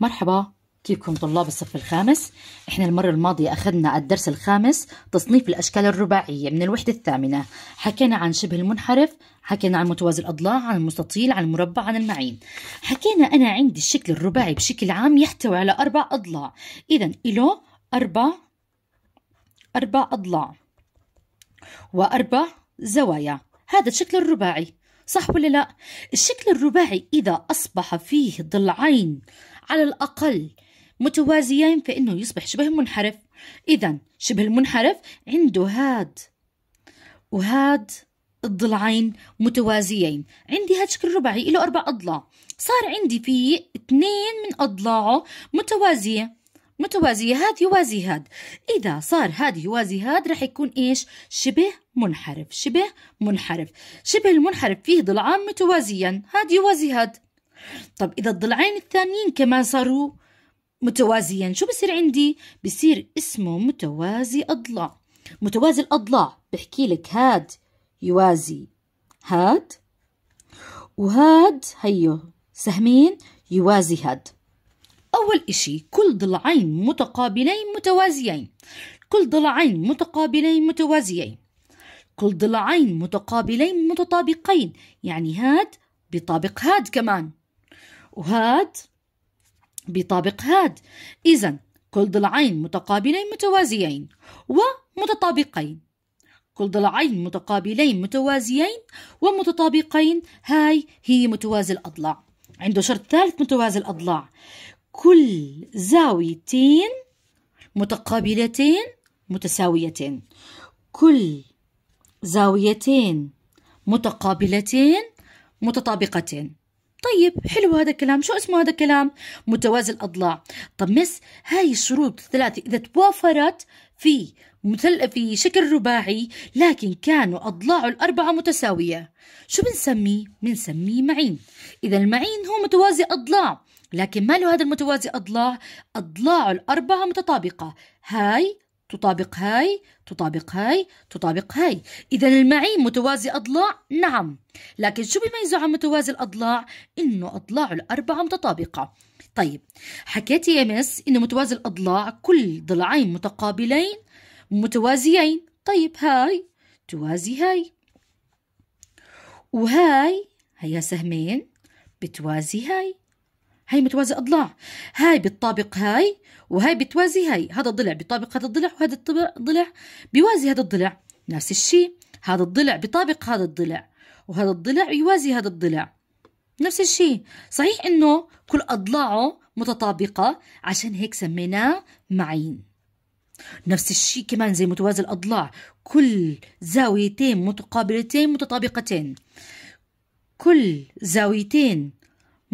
مرحبا كيفكم طلاب الصف الخامس؟ احنا المرة الماضية أخذنا الدرس الخامس تصنيف الأشكال الرباعية من الوحدة الثامنة، حكينا عن شبه المنحرف، حكينا عن متوازي الأضلاع، عن المستطيل، عن المربع، عن المعين. حكينا أنا عندي الشكل الرباعي بشكل عام يحتوي على أربع أضلاع، إذا إله أربع أربع أضلاع وأربع زوايا، هذا الشكل الرباعي، صح ولا لا؟ الشكل الرباعي إذا أصبح فيه ضلعين على الأقل متوازيين فإنه يصبح شبه منحرف إذا شبه المنحرف عنده هاد وهاد الضلعين متوازيين عندي هاد شكل رباعي له أربع أضلاع صار عندي فيه اثنين من أضلاعه متوازية متوازية هاد يوازي هاد إذا صار هاد يوازي هاد رح يكون إيش شبه منحرف شبه منحرف شبه المنحرف فيه ضلعان متوازيا هاد يوازي هاد طب إذا الضلعين الثانيين كمان صاروا متوازيين شو بصير عندي؟ بصير اسمه متوازي أضلاع متوازي الأضلاع بحكي لك هاد يوازي هاد وهاد هيو سهمين يوازي هاد أول إشي كل ضلعين متقابلين متوازيين كل ضلعين متقابلين متوازيين كل ضلعين متقابلين متطابقين يعني هاد بيطابق هاد كمان وهاد بيطابق هاد إذا كل ضلعين متقابلين متوازيين ومتطابقين كل ضلعين متقابلين متوازيين ومتطابقين هاي هي متوازي الأضلاع عنده شرط ثالث متوازي الأضلاع كل زاويتين متقابلتين متساويتين كل زاويتين متقابلتين متطابقتين طيب حلو هذا الكلام شو اسمه هذا الكلام متوازي الأضلاع طب مس هاي الشروط الثلاثة إذا توافرت في مثل في شكل رباعي لكن كانوا أضلاعه الأربعة متساوية شو بنسميه؟ بنسميه معين إذا المعين هو متوازي أضلاع لكن ما له هذا المتوازي أضلاع أضلاعه الأربعة متطابقة هاي تطابق هاي تطابق هاي تطابق هاي إذا المعين متوازي أضلاع نعم لكن شو بيميزه عن متوازي الأضلاع إنه أضلاعه الأربعة متطابقة طيب حكيت يا مس إنه متوازي الأضلاع كل ضلعين متقابلين متوازيين طيب هاي توازي هاي وهاي هيا سهمين بتوازي هاي هاي متوازي اضلاع هاي بتطابق هاي وهاي بتوازي هاي هذا الضلع بيطابق هذا الضلع وهذا الضلع بيوازي هذا الضلع نفس الشيء هذا الضلع بيطابق هذا الضلع وهذا الضلع يوازي هذا الضلع نفس الشيء صحيح انه كل اضلاعه متطابقة عشان هيك سميناه معين نفس الشيء كمان زي متوازي الأضلاع كل زاويتين متقابلتين متطابقتين كل زاويتين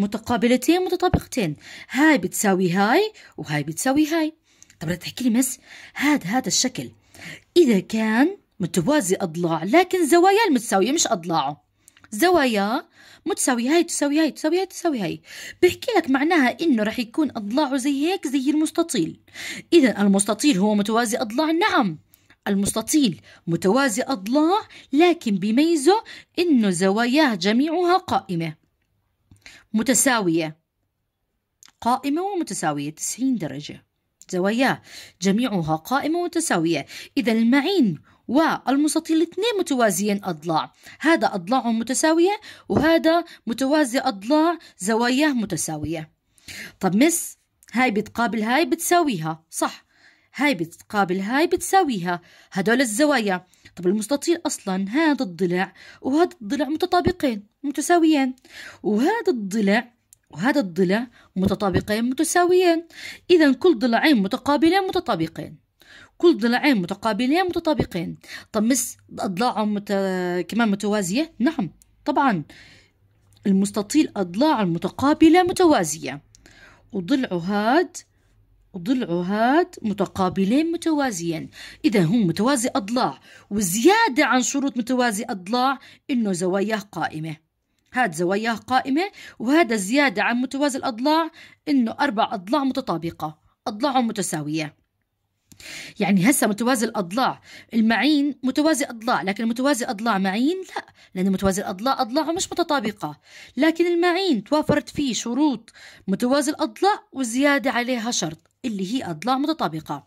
متقابلتين متطابقتين هاي بتساوي هاي وهاي بتساوي هاي طب بدك تحكي لي مس هذا هذا الشكل إذا كان متوازي أضلاع لكن زواياه المتساوية مش أضلاعه زوايا متساوية هاي تساوي هاي تساوي هاي تساوي هاي بحكي لك معناها إنه رح يكون أضلاعه زي هيك زي المستطيل إذا المستطيل هو متوازي أضلاع نعم المستطيل متوازي أضلاع لكن بيميزه إنه زواياه جميعها قائمة متساوية قائمة ومتساوية 90 درجة زواياه جميعها قائمة ومتساوية إذا المعين والمستطيل الاثنين متوازيين أضلاع هذا أضلاعهم متساوية وهذا متوازي أضلاع زواياه متساوية طب مس هاي بتقابل هاي بتساويها صح هاي بتقابل هاي بتساويها هدول الزوايا طب المستطيل أصلا هذا الضلع وهذا الضلع متطابقين متساويان وهذا الضلع وهذا الضلع متطابقين متساويان إذا كل ضلعين متقابلين متطابقين كل ضلعين متقابلين متطابقين طب مس أضلاعهم مت... كمان متوازية نعم طبعا المستطيل أضلاع المتقابلة متوازية وضلعه هاد هاد متقابلين متوازيين إذا هم متوازي أضلاع وزيادة عن شروط متوازي أضلاع إنه زواياه قائمة هاد زواياه قائمة وهذا زيادة عن متوازي الأضلاع إنه أربع أضلاع متطابقة أضلاعهم متساوية يعني هسه متوازي الاضلاع المعين متوازي اضلاع لكن متوازي اضلاع معين لا لان متوازي الاضلاع اضلاعه مش متطابقه لكن المعين توافرت فيه شروط متوازي الاضلاع وزياده عليها شرط اللي هي اضلاع متطابقه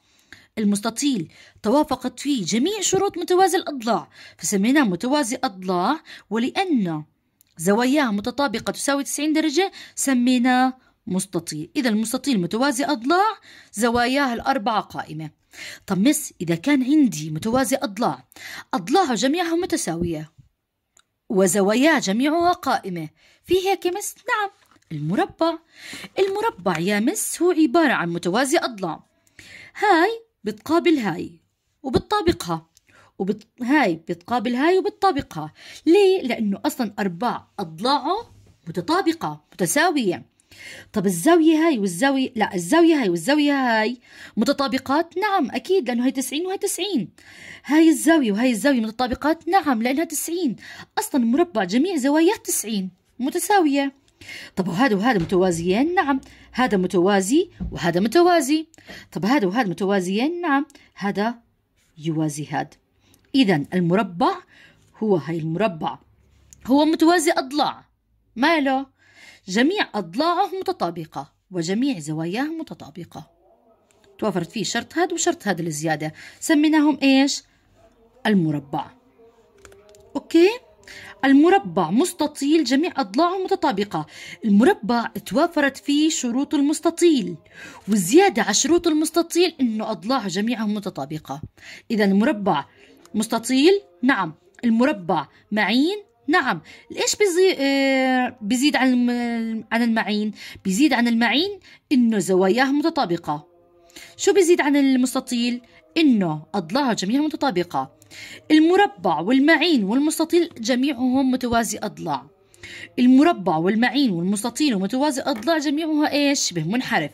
المستطيل توافقت فيه جميع شروط متوازي الاضلاع فسميناه متوازي اضلاع ولان زواياه متطابقه تساوي 90 درجه سميناه مستطيل إذا المستطيل متوازي أضلاع زواياه الأربعة قائمة طب مس إذا كان عندي متوازي أضلاع أضلاعه جميعها متساوية وزوايا جميعها قائمة في هيك مس؟ نعم المربع المربع يا مس هو عبارة عن متوازي أضلاع هاي بتقابل هاي وبتطابقها وبت... هاي بتقابل هاي وبتطابقها ليه؟ لأنه أصلا أرباع أضلاعه متطابقة متساوية طب الزاوية هاي والزاوية لا الزاوية هاي والزاوية هاي متطابقات نعم أكيد لأنه هي 90 وهي 90 هاي الزاوية وهي الزاوية متطابقات نعم لأنها 90 أصلا مربع جميع زواياه 90 متساوية طب وهذا وهذا متوازيين نعم هذا متوازي وهذا متوازي طب هذا وهذا متوازيين نعم هذا يوازي هذا إذا المربع هو هاي المربع هو متوازي أضلاع ماله جميع أضلاعه متطابقة وجميع زواياه متطابقة توفرت فيه شرط هذا وشرط هذا الزيادة سميناهم إيش؟ المربع أوكي؟ المربع مستطيل جميع أضلاعه متطابقة المربع توافرت فيه شروط المستطيل والزيادة على شروط المستطيل أنه أضلاعه جميعها متطابقة إذا المربع مستطيل نعم المربع معين نعم ليش بزي... آه، بزيد عن عن المعين بزيد عن المعين انه زواياه متطابقه شو بزيد عن المستطيل انه اضلاع جميعها متطابقه المربع والمعين والمستطيل جميعهم متوازي اضلاع المربع والمعين والمستطيل ومتوازي الأضلاع جميعها إيش شبه منحرف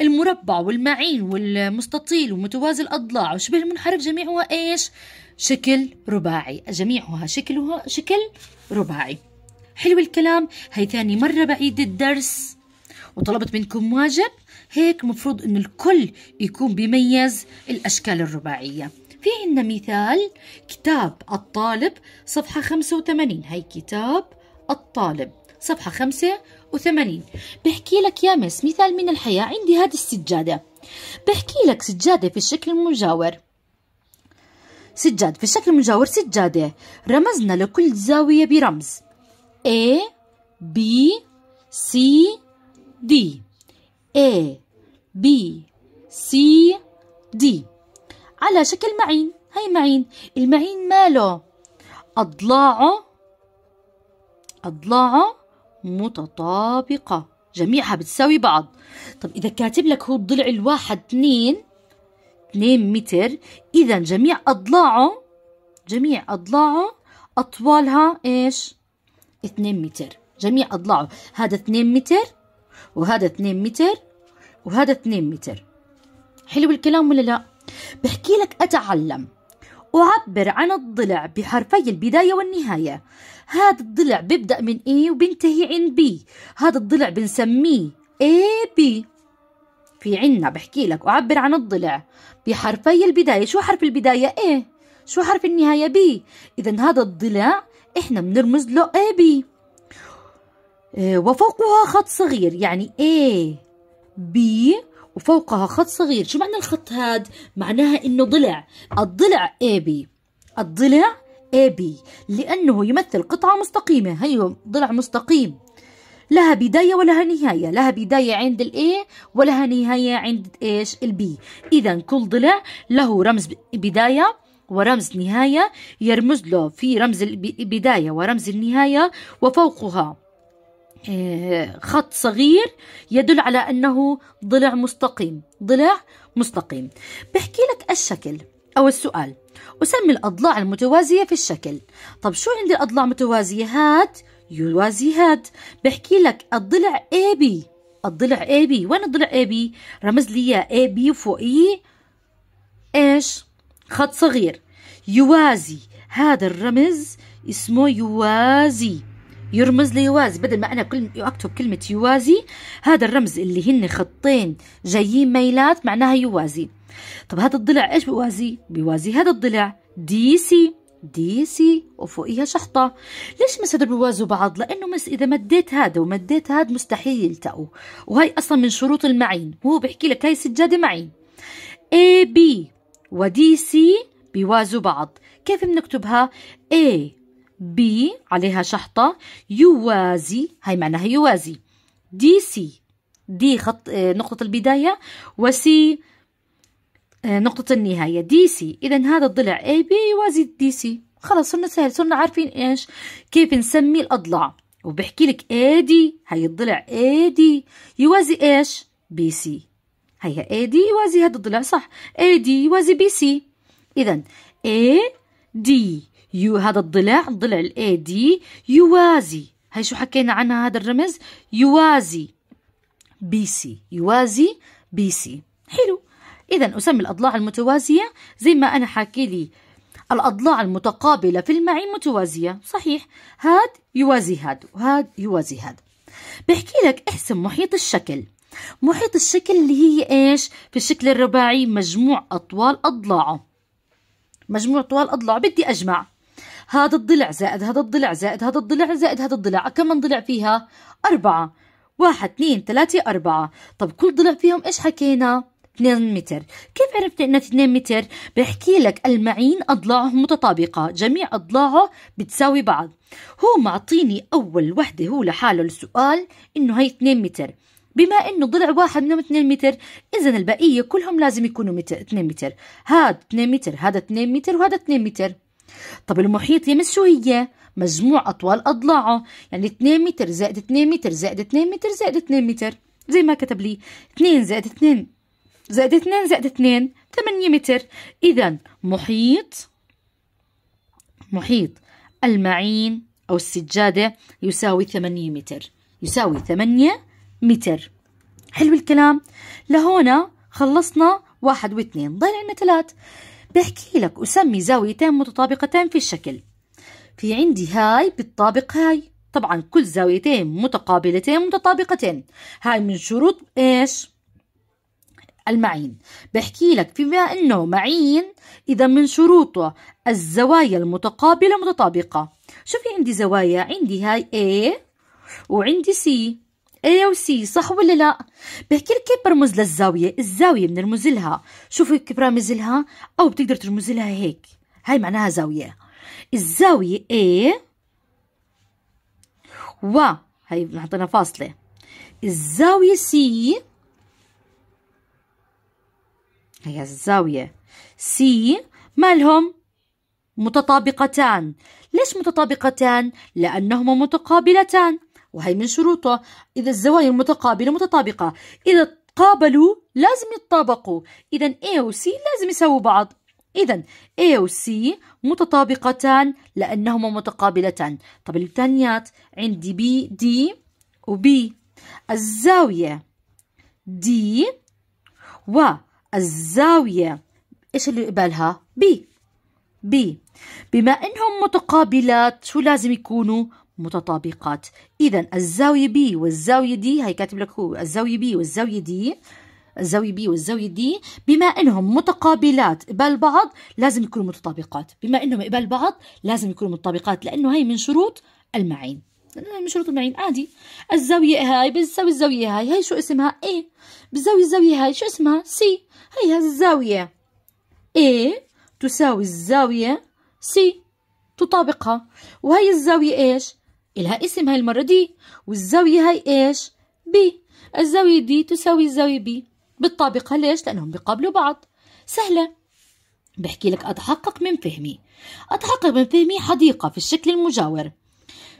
المربع والمعين والمستطيل ومتوازي الأضلاع وشبه المنحرف جميعها إيش شكل رباعي جميعها شكلها شكل رباعي حلو الكلام هي ثاني مرة بعيد الدرس وطلبت منكم واجب هيك مفروض أن الكل يكون بيميز الأشكال الرباعية في عندنا مثال كتاب الطالب صفحة 85 هي كتاب الطالب صفحة 85 بحكي لك يا مس مثال من الحياة عندي هذه السجادة بحكي لك سجادة في الشكل المجاور سجاد في الشكل المجاور سجادة رمزنا لكل زاوية برمز A B C D A B C D على شكل معين هاي معين المعين ماله أضلاعه أضلاعه متطابقة جميعها بتساوي بعض طب إذا كاتب لك هو الضلع الواحد 2 2 متر إذا جميع أضلاعه جميع أضلاعه أطوالها إيش 2 متر جميع أضلاعه هذا 2 متر وهذا 2 متر وهذا 2 متر حلو الكلام ولا لا بحكي لك أتعلم أعبر عن الضلع بحرفي البداية والنهاية هذا الضلع بيبدأ من A وبينتهي عند B هذا الضلع بنسميه AB في عنا بحكي لك أعبر عن الضلع بحرفي البداية شو حرف البداية A شو حرف النهاية B إذا هذا الضلع إحنا بنرمز له AB آه، وفوقها خط صغير يعني A B وفوقها خط صغير شو معنى الخط هاد معناها انه ضلع الضلع اي بي الضلع اي بي لانه يمثل قطعه مستقيمه هي ضلع مستقيم لها بداية ولها نهاية لها بداية عند الاي A ولها نهاية عند إيش البي B إذا كل ضلع له رمز بداية ورمز نهاية يرمز له في رمز البداية ورمز النهاية وفوقها خط صغير يدل على أنه ضلع مستقيم ضلع مستقيم بحكي لك الشكل أو السؤال أسمي الأضلاع المتوازية في الشكل طب شو عندي أضلاع متوازية هات يوازي هاد بحكي لك الضلع اي بي الضلع اي بي وين الضلع اي بي رمز لي إياه فوق اي e. إيش خط صغير يوازي هذا الرمز اسمه يوازي يرمز ليوازي بدل ما انا كل اكتب كلمه يوازي هذا الرمز اللي هن خطين جايين ميلات معناها يوازي طب هذا الضلع ايش بيوازي بيوازي هذا الضلع دي سي دي سي وفوقيها شحطة ليش مس هذول بيوازوا بعض لأنه مس إذا مديت هذا ومديت هذا مستحيل يلتقوا وهي أصلا من شروط المعين هو بيحكي لك هاي سجادة معين اي بي ودي سي بيوازوا بعض كيف بنكتبها اي بي عليها شحطة يوازي هاي معناها يوازي دي سي دي خط آه، نقطة البداية وسي آه، نقطة النهاية دي سي إذا هذا الضلع اي بي يوازي دي سي خلاص صرنا سهل صرنا عارفين إيش كيف نسمي الأضلاع وبحكي لك اي دي هاي الضلع اي دي يوازي إيش بي سي هيا اي دي يوازي هذا الضلع صح اي دي يوازي بي سي إذا اي دي يو هذا الضلع الضلع الاي دي يوازي هي شو حكينا عنها هذا الرمز يوازي بي سي يوازي بي سي حلو اذا اسمي الاضلاع المتوازيه زي ما انا حاكي لي الأضلاع المتقابلة في المعي متوازية صحيح هاد يوازي هاد وهاد يوازي هاد بحكي لك احسم محيط الشكل محيط الشكل اللي هي ايش في الشكل الرباعي مجموع أطوال أضلاعه مجموع طوال أضلاعه بدي أجمع هذا الضلع زائد هذا الضلع زائد هذا الضلع زائد هذا الضلع كم ضلع فيها أربعة واحد اثنين ثلاثة أربعة طب كل ضلع فيهم إيش حكينا 2 متر كيف عرفت انها 2 متر بحكي لك المعين اضلاعه متطابقه جميع اضلاعه بتساوي بعض هو معطيني اول وحده هو لحاله السؤال انه هي 2 متر بما انه ضلع واحد منهم 2 متر اذا البقيه كلهم لازم يكونوا 2 متر هذا 2 متر هذا 2 متر وهذا 2 متر طب المحيط يمس شو هي؟ مجموع أطوال أضلاعه يعني 2 متر زائد 2 متر زائد 2 متر زائد 2 متر زي ما كتب لي 2 زائد 2 زائد 2 زائد 2 8 متر إذا محيط محيط المعين أو السجادة يساوي 8 متر يساوي 8 متر حلو الكلام لهنا خلصنا واحد واثنين ضايل عنا ثلاث بحكي لك أسمي زاويتين متطابقتين في الشكل في عندي هاي بالطابق هاي طبعا كل زاويتين متقابلتين متطابقتين هاي من شروط إيش المعين بحكي لك بما أنه معين إذا من شروطه الزوايا المتقابلة متطابقة شو في عندي زوايا عندي هاي A وعندي C ايه وسي صح ولا لا بحكي لك كيف برمز للزاويه الزاويه بنرمز لها شوفوا كيف برمز لها او بتقدر ترمز لها هيك هاي معناها زاويه الزاويه A و هاي بنحطنا فاصله الزاويه C هي الزاويه C مالهم متطابقتان ليش متطابقتان لانهما متقابلتان وهي من شروطه إذا الزوايا المتقابلة متطابقة إذا تقابلوا لازم يتطابقوا إذا A و C لازم يساووا بعض إذا A و C متطابقتان لأنهما متقابلتان طب الثانيات عندي B D و B الزاوية D والزاوية إيش اللي قبالها B B بما إنهم متقابلات شو لازم يكونوا متطابقات إذا الزاوية بي والزاوية دي هي كاتب لك هو الزاوية بي والزاوية دي الزاوية بي والزاوية دي بما إنهم متقابلات قبال بعض لازم يكونوا متطابقات بما إنهم قبال بعض لازم يكونوا متطابقات لأنه هي من شروط المعين من شروط المعين عادي الزاوية هاي بتساوي الزاوية هاي هي شو اسمها اي بتساوي الزاوية هاي شو اسمها سي هي الزاوية اي تساوي الزاوية سي تطابقها وهي الزاوية إيش إلها اسم هاي المرة دي والزاوية هاي إيش بي الزاوية دي تساوي الزاوية بي بتطابقها ليش لأنهم بيقابلوا بعض سهلة بحكي لك أتحقق من فهمي أتحقق من فهمي حديقة في الشكل المجاور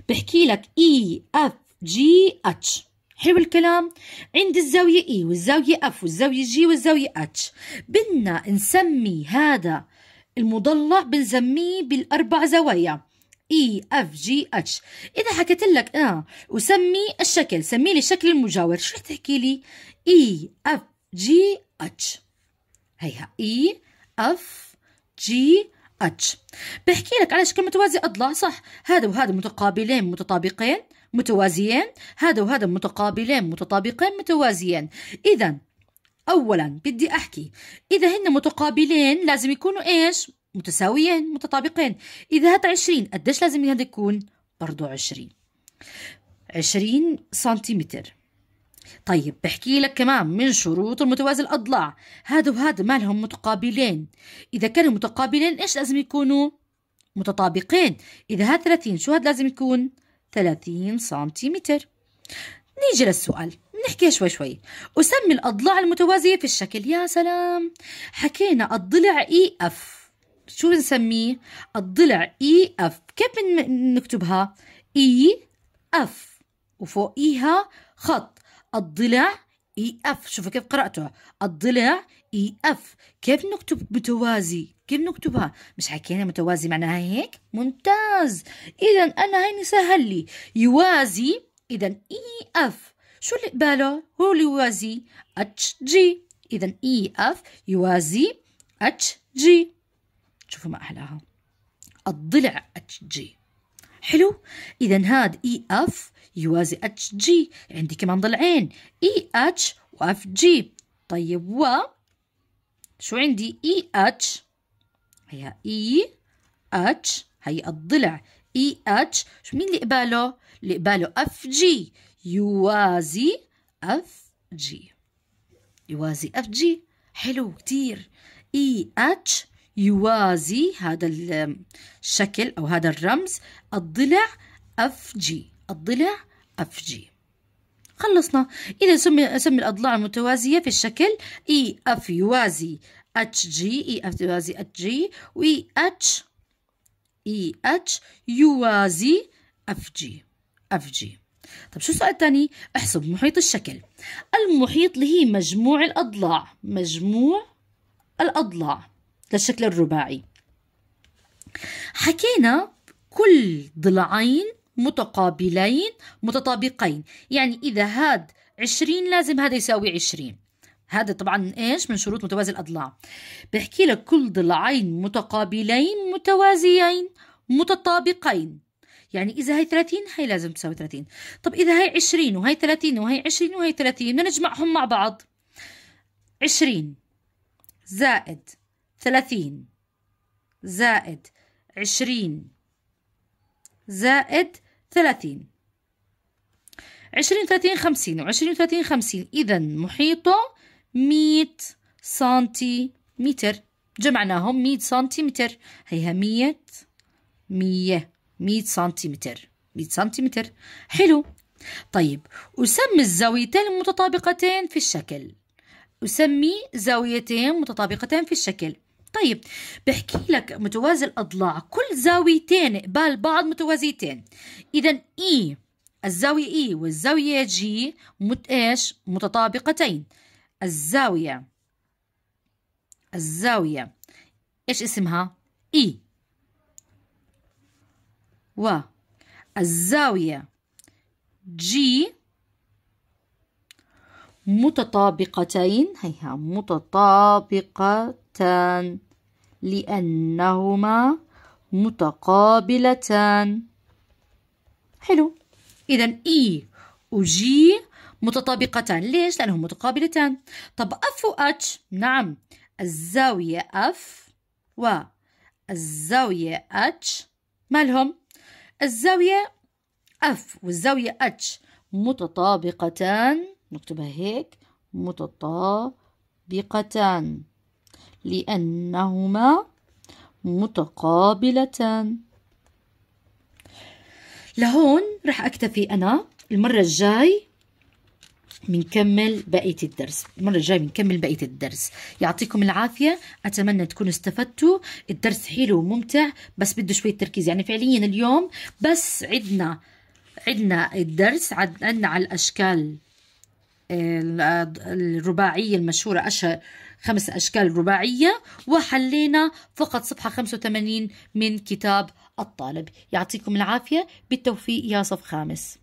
بحكي لك إي أف جي أتش حلو الكلام عند الزاوية إي e والزاوية أف والزاوية جي والزاوية أتش بدنا نسمي هذا المضلع بنسميه بالأربع زوايا اي اف جي اتش اذا حكيت لك انا وسمي الشكل سمي لي الشكل المجاور شو رح تحكي لي اي اف جي اتش هيها اي اف جي اتش بحكي لك على شكل متوازي اضلاع صح هذا وهذا متقابلين متطابقين متوازيين هذا وهذا متقابلين متطابقين متوازيين اذا اولا بدي احكي اذا هن متقابلين لازم يكونوا ايش متساويين متطابقين إذا هات عشرين قديش لازم هذا يكون برضو عشرين عشرين سنتيمتر طيب بحكي لك كمان من شروط المتوازي الأضلاع هذا وهذا مالهم متقابلين إذا كانوا متقابلين إيش لازم يكونوا متطابقين إذا هات 30 شو هاد لازم يكون 30 سنتيمتر نيجي للسؤال نحكي شوي شوي أسمي الأضلاع المتوازية في الشكل يا سلام حكينا الضلع إي e أف شو بنسميه الضلع اي e اف كيف بنكتبها اي e اف وفوقيها e خط الضلع اي اف شوفوا كيف قراته الضلع اي اف كيف نكتب متوازي كيف نكتبها مش حكينا متوازي معناها هيك ممتاز اذا انا هيني سهل لي يوازي اذا اي اف شو اللي قباله هو اللي يوازي اتش جي اذا اي اف يوازي اتش جي شوفوا ما أحلاها الضلع اتش جي حلو إذا هاد إي e أف يوازي اتش جي عندي كمان ضلعين إي e اتش وأف جي طيب و شو عندي إي e اتش هي إي اتش هي الضلع اي اتش شو مين اللي قباله اللي قباله اف جي يوازي اف جي يوازي اف جي حلو كتير اي اتش يوازي هذا الشكل أو هذا الرمز الضلع اف جي الضلع اف جي خلصنا إذا سمي, سمي الأضلاع المتوازية في الشكل اي e اف يوازي اتش جي اي اف يوازي اتش جي واي اتش اي اتش يوازي اف جي اف جي طب شو السؤال الثاني احسب محيط الشكل المحيط اللي هي مجموع الأضلاع مجموع الأضلاع للشكل الرباعي حكينا كل ضلعين متقابلين متطابقين يعني إذا هاد عشرين لازم هذا يساوي عشرين هذا طبعا ايش من شروط متوازي الاضلاع بحكي لك كل ضلعين متقابلين متوازيين متطابقين يعني اذا هي 30 هي لازم تساوي 30 طب اذا هي 20 وهي 30 وهي 20 وهي 30 بدنا نجمعهم مع بعض 20 زائد ثلاثين زائد عشرين زائد ثلاثين عشرين ثلاثين خمسين وعشرين ثلاثين خمسين إذا محيطه مية سنتيمتر جمعناهم مية سنتيمتر هيها مية مية مية سنتيمتر مية سنتيمتر حلو طيب أسمي الزاويتين المتطابقتين في الشكل أسمي زاويتين متطابقتين في الشكل طيب بحكي لك متوازي الأضلاع كل زاويتين قبال بعض متوازيتين إذا إي e، الزاوية إي e والزاوية جي مت إيش متطابقتين الزاوية الزاوية إيش اسمها إي e. و الزاوية جي متطابقتين هيها متطابقة متقابلتان لأنهما متقابلتان حلو إذا إي وجي متطابقتان ليش؟ لأنهم متقابلتان طب أف وأتش نعم الزاوية أف والزاوية أتش مالهم؟ الزاوية أف والزاوية أتش متطابقتان نكتبها هيك متطابقتان لأنهما متقابلتان لهون رح أكتفي أنا المرة الجاي بنكمل بقية الدرس المرة الجاي بنكمل بقية الدرس يعطيكم العافية أتمنى تكونوا استفدتوا الدرس حلو وممتع بس بده شوية تركيز يعني فعليا اليوم بس عدنا عدنا الدرس عدنا على الأشكال الرباعية المشهورة أشهر خمس أشكال رباعية وحلينا فقط صفحة 85 من كتاب الطالب يعطيكم العافية بالتوفيق يا صف خامس